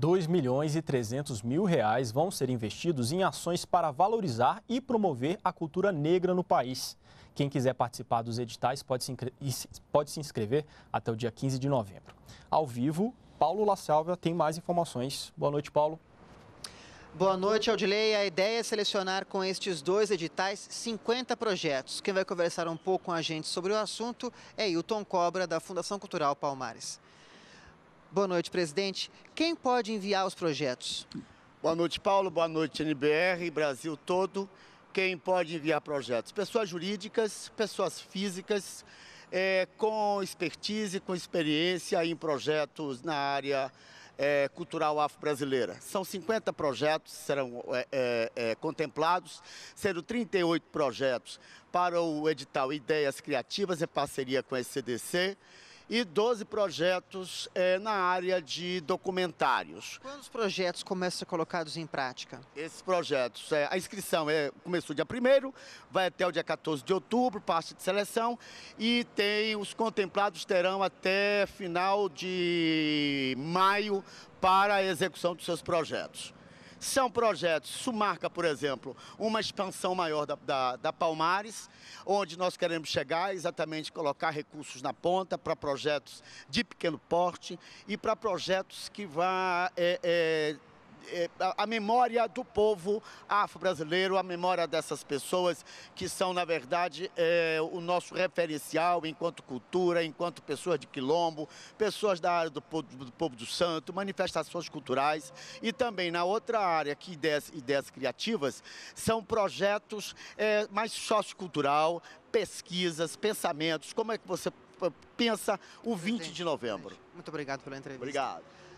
2 milhões e 300 mil reais vão ser investidos em ações para valorizar e promover a cultura negra no país. Quem quiser participar dos editais pode se, pode se inscrever até o dia 15 de novembro. Ao vivo, Paulo La Salva tem mais informações. Boa noite, Paulo. Boa noite, Aldilei. A ideia é selecionar com estes dois editais 50 projetos. Quem vai conversar um pouco com a gente sobre o assunto é Hilton Cobra, da Fundação Cultural Palmares. Boa noite, presidente. Quem pode enviar os projetos? Boa noite, Paulo. Boa noite, NBR, Brasil todo. Quem pode enviar projetos? Pessoas jurídicas, pessoas físicas, é, com expertise, com experiência em projetos na área é, cultural afro-brasileira. São 50 projetos que serão é, é, é, contemplados, sendo 38 projetos para o edital Ideias Criativas em parceria com a SCDC e 12 projetos é, na área de documentários. Quando os projetos começam a ser colocados em prática? Esses projetos, é, a inscrição é, começou dia 1 vai até o dia 14 de outubro, parte de seleção, e tem os contemplados terão até final de maio para a execução dos seus projetos. São projetos, Sumarca, por exemplo, uma expansão maior da, da, da Palmares, onde nós queremos chegar exatamente colocar recursos na ponta para projetos de pequeno porte e para projetos que vá é, é, é, a memória do povo afro-brasileiro, a memória dessas pessoas que são, na verdade, é, o nosso referencial enquanto cultura, enquanto pessoas de quilombo, pessoas da área do povo, do povo do santo, manifestações culturais e também na outra área que ideias, ideias criativas são projetos é, mais sociocultural, pesquisas, pensamentos, como é que você pensa o 20 de novembro. Muito obrigado pela entrevista. Obrigado.